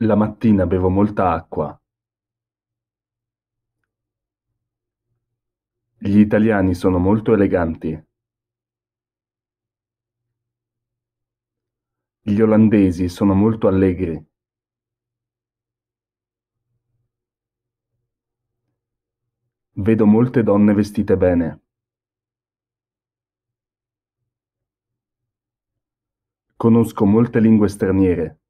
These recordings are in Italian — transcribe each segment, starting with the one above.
La mattina bevo molta acqua. Gli italiani sono molto eleganti. Gli olandesi sono molto allegri. Vedo molte donne vestite bene. Conosco molte lingue straniere.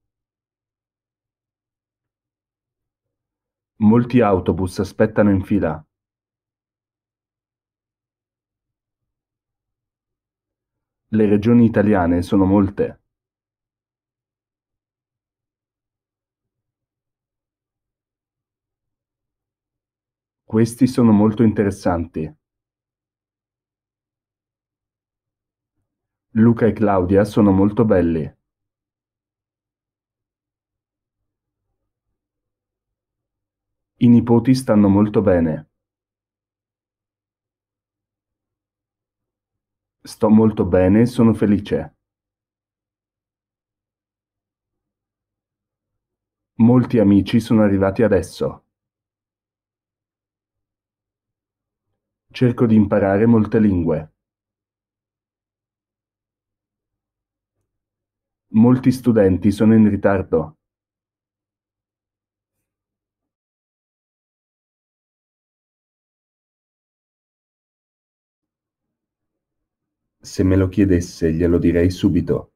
Molti autobus aspettano in fila. Le regioni italiane sono molte. Questi sono molto interessanti. Luca e Claudia sono molto belli. I nipoti stanno molto bene. Sto molto bene e sono felice. Molti amici sono arrivati adesso. Cerco di imparare molte lingue. Molti studenti sono in ritardo. Se me lo chiedesse glielo direi subito.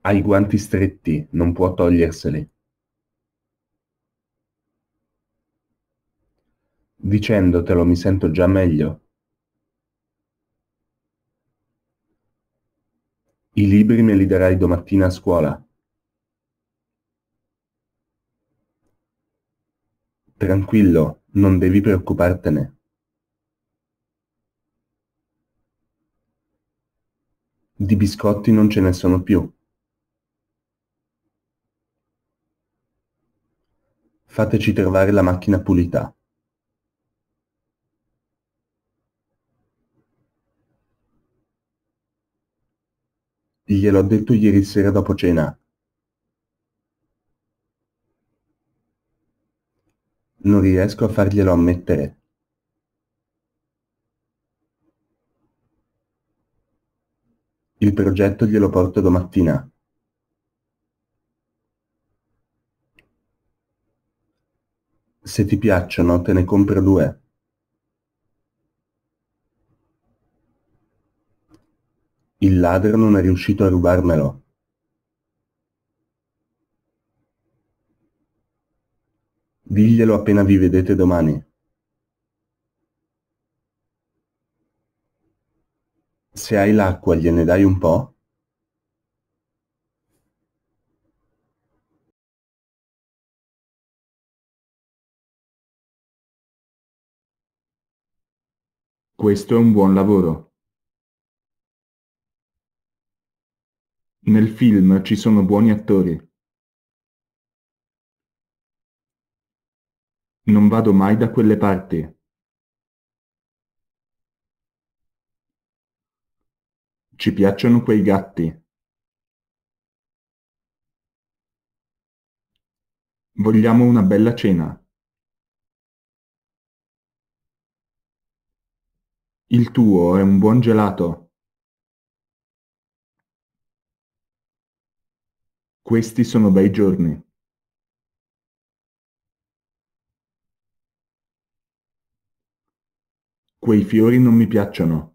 Ha i guanti stretti, non può toglierseli. Dicendotelo mi sento già meglio. I libri me li darai domattina a scuola. Tranquillo, non devi preoccupartene. Di biscotti non ce ne sono più. Fateci trovare la macchina pulita. Gliel'ho detto ieri sera dopo cena. Non riesco a farglielo ammettere. Il progetto glielo porto domattina. Se ti piacciono, te ne compro due. Il ladro non è riuscito a rubarmelo. Diglielo appena vi vedete domani. Se hai l'acqua gliene dai un po'? Questo è un buon lavoro. Nel film ci sono buoni attori. Non vado mai da quelle parti. Ci piacciono quei gatti. Vogliamo una bella cena. Il tuo è un buon gelato. Questi sono bei giorni. Quei fiori non mi piacciono.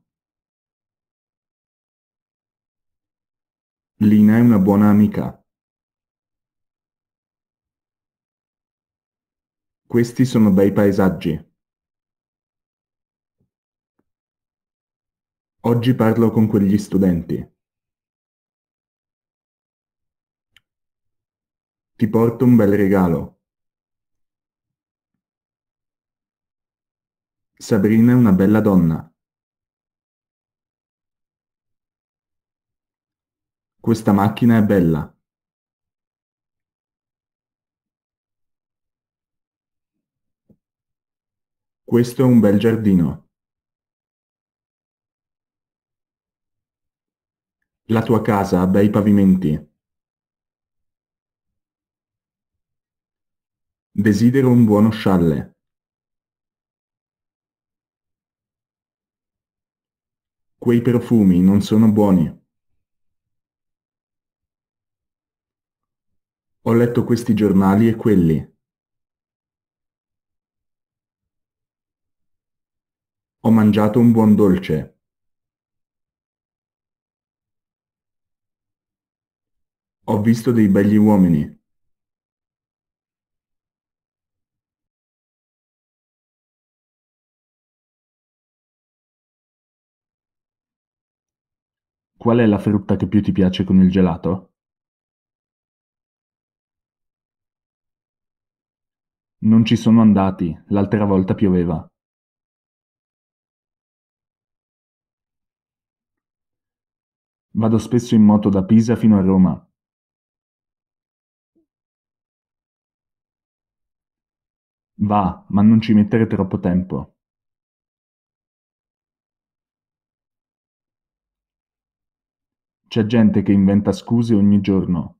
Lina è una buona amica. Questi sono bei paesaggi. Oggi parlo con quegli studenti. Ti porto un bel regalo. Sabrina è una bella donna. Questa macchina è bella. Questo è un bel giardino. La tua casa ha bei pavimenti. Desidero un buono scialle. Quei profumi non sono buoni. Ho letto questi giornali e quelli. Ho mangiato un buon dolce. Ho visto dei begli uomini. Qual è la frutta che più ti piace con il gelato? Non ci sono andati, l'altra volta pioveva. Vado spesso in moto da Pisa fino a Roma. Va, ma non ci mettere troppo tempo. C'è gente che inventa scuse ogni giorno.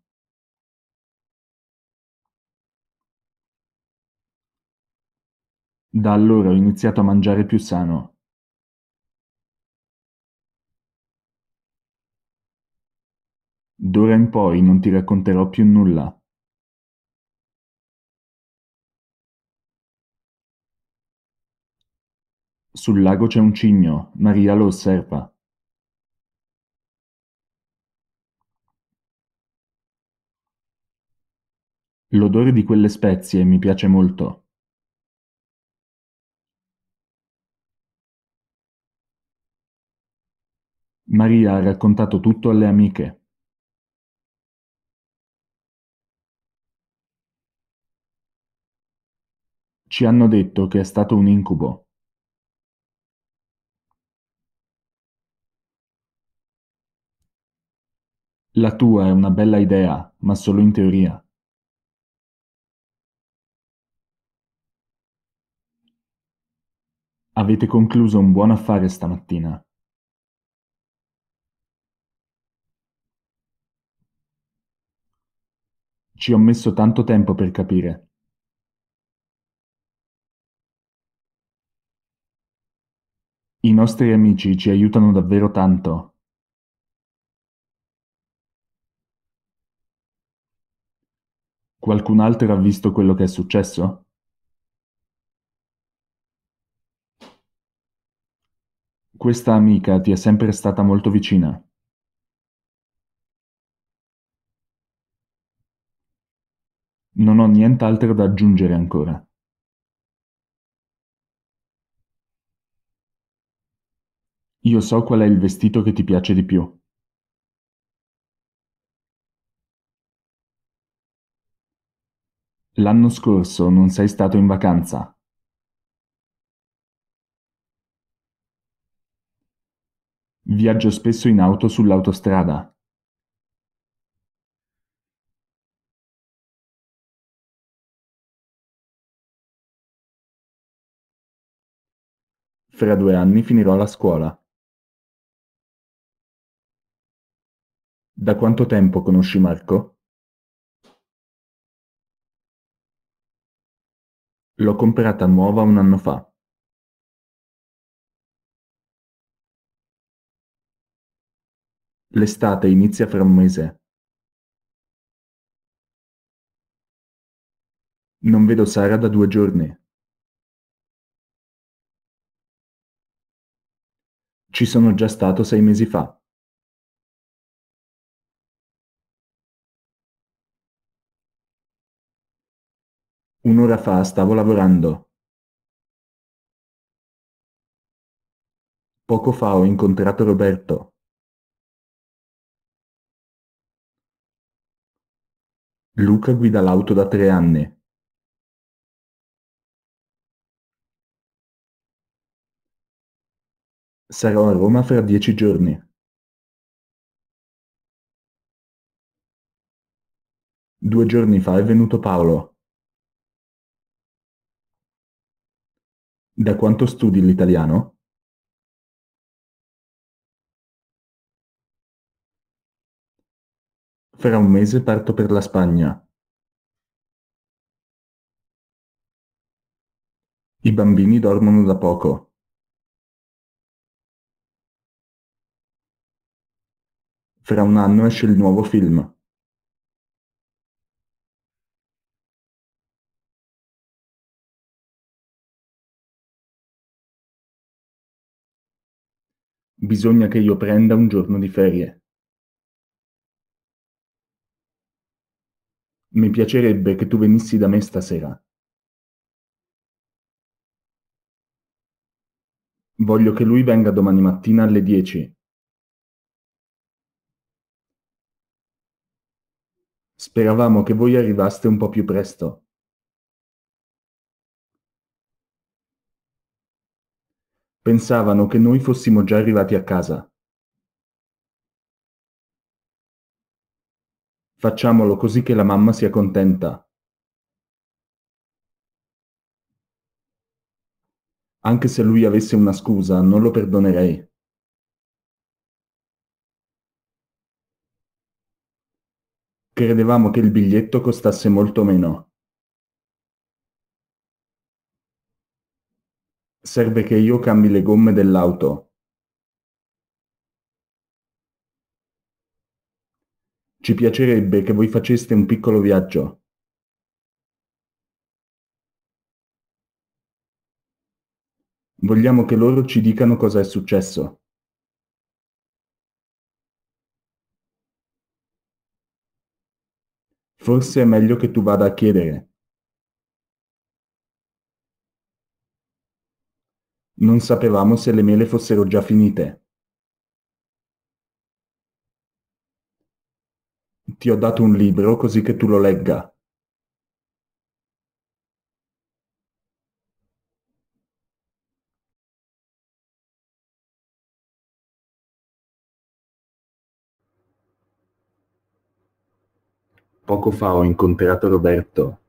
Da allora ho iniziato a mangiare più sano. D'ora in poi non ti racconterò più nulla. Sul lago c'è un cigno, Maria lo osserva. L'odore di quelle spezie mi piace molto. Maria ha raccontato tutto alle amiche. Ci hanno detto che è stato un incubo. La tua è una bella idea, ma solo in teoria. Avete concluso un buon affare stamattina. Ci ho messo tanto tempo per capire. I nostri amici ci aiutano davvero tanto. Qualcun altro ha visto quello che è successo? Questa amica ti è sempre stata molto vicina. Non ho nient'altro da aggiungere ancora. Io so qual è il vestito che ti piace di più. L'anno scorso non sei stato in vacanza. Viaggio spesso in auto sull'autostrada. Fra due anni finirò la scuola. Da quanto tempo conosci Marco? L'ho comprata nuova un anno fa. L'estate inizia fra un mese. Non vedo Sara da due giorni. Ci sono già stato sei mesi fa. Un'ora fa stavo lavorando. Poco fa ho incontrato Roberto. Luca guida l'auto da tre anni. Sarò a Roma fra dieci giorni. Due giorni fa è venuto Paolo. Da quanto studi l'italiano? Fra un mese parto per la Spagna. I bambini dormono da poco. Fra un anno esce il nuovo film. Bisogna che io prenda un giorno di ferie. Mi piacerebbe che tu venissi da me stasera. Voglio che lui venga domani mattina alle 10. Speravamo che voi arrivaste un po' più presto. Pensavano che noi fossimo già arrivati a casa. Facciamolo così che la mamma sia contenta. Anche se lui avesse una scusa, non lo perdonerei. Credevamo che il biglietto costasse molto meno. Serve che io cambi le gomme dell'auto. Ci piacerebbe che voi faceste un piccolo viaggio. Vogliamo che loro ci dicano cosa è successo. forse è meglio che tu vada a chiedere. Non sapevamo se le mele fossero già finite. Ti ho dato un libro così che tu lo legga. Poco fa ho incontrato Roberto.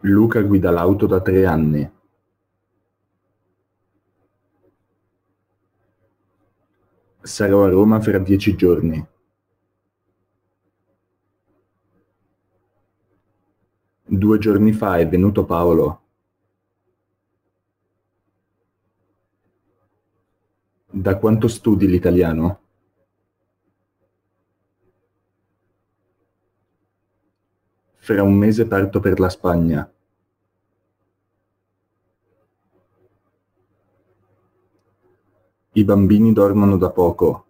Luca guida l'auto da tre anni. Sarò a Roma fra dieci giorni. Due giorni fa è venuto Paolo. Da quanto studi l'italiano? fra un mese parto per la Spagna. I bambini dormono da poco.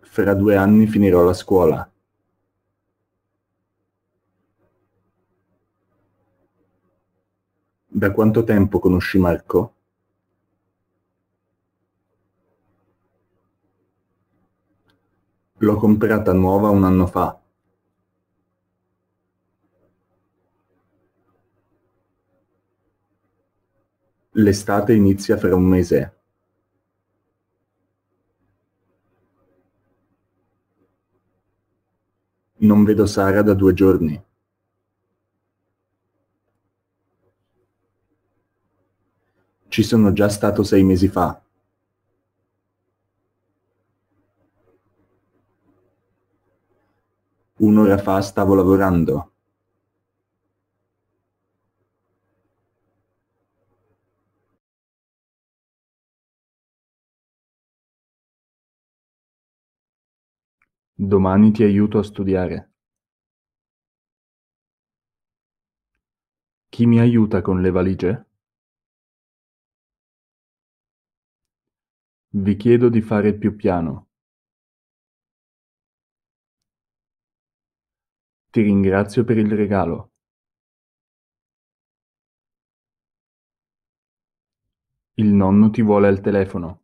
Fra due anni finirò la scuola. Da quanto tempo conosci Marco? L'ho comprata nuova un anno fa. L'estate inizia fra un mese. Non vedo Sara da due giorni. Ci sono già stato sei mesi fa. un'ora fa stavo lavorando. Domani ti aiuto a studiare. Chi mi aiuta con le valigie? Vi chiedo di fare più piano. Ti ringrazio per il regalo. Il nonno ti vuole al telefono.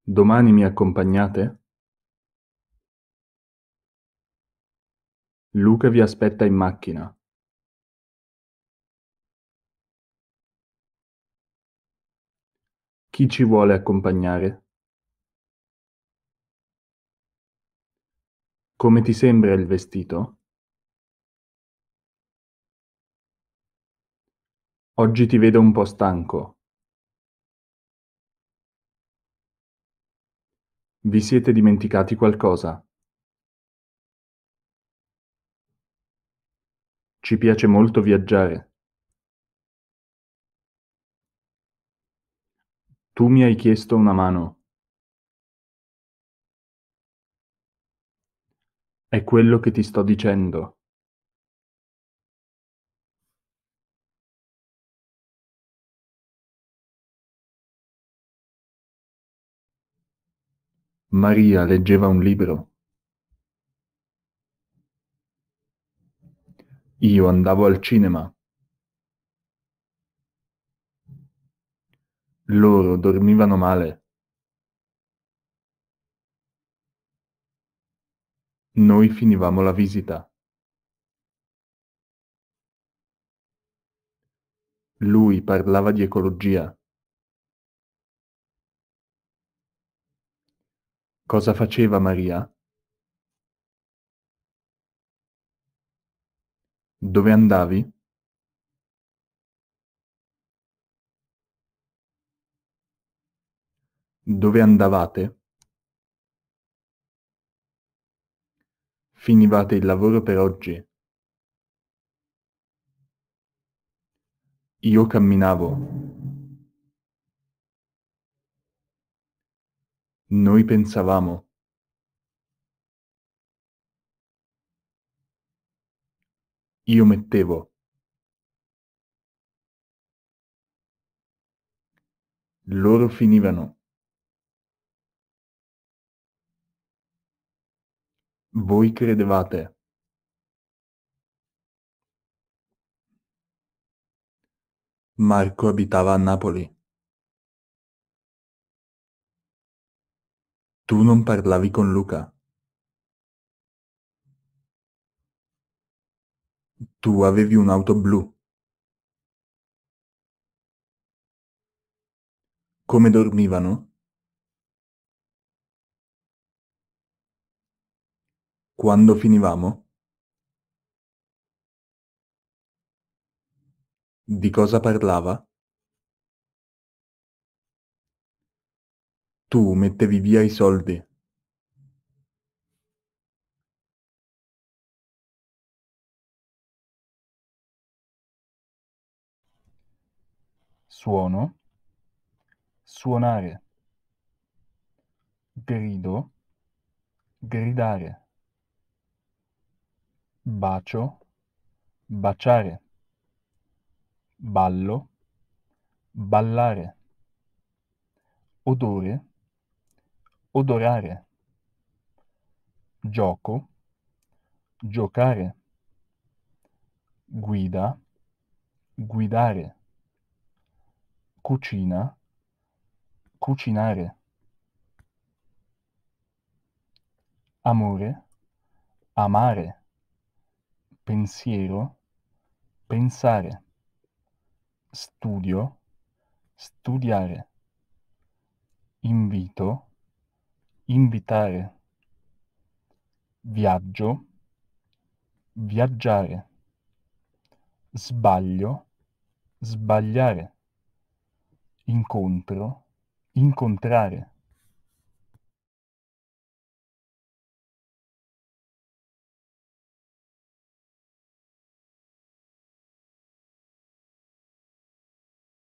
Domani mi accompagnate? Luca vi aspetta in macchina. Chi ci vuole accompagnare? Come ti sembra il vestito? Oggi ti vedo un po' stanco. Vi siete dimenticati qualcosa? Ci piace molto viaggiare. Tu mi hai chiesto una mano. È quello che ti sto dicendo. Maria leggeva un libro. Io andavo al cinema. Loro dormivano male. Noi finivamo la visita. Lui parlava di ecologia. Cosa faceva Maria? Dove andavi? Dove andavate? Finivate il lavoro per oggi. Io camminavo. Noi pensavamo. Io mettevo. Loro finivano. Voi credevate. Marco abitava a Napoli. Tu non parlavi con Luca. Tu avevi un'auto blu. Come dormivano? Quando finivamo? Di cosa parlava? Tu mettevi via i soldi. Suono. Suonare. Grido. Gridare bacio, baciare, ballo, ballare, odore, odorare, gioco, giocare, guida, guidare, cucina, cucinare, amore, amare pensiero, pensare, studio, studiare, invito, invitare, viaggio, viaggiare, sbaglio, sbagliare, incontro, incontrare.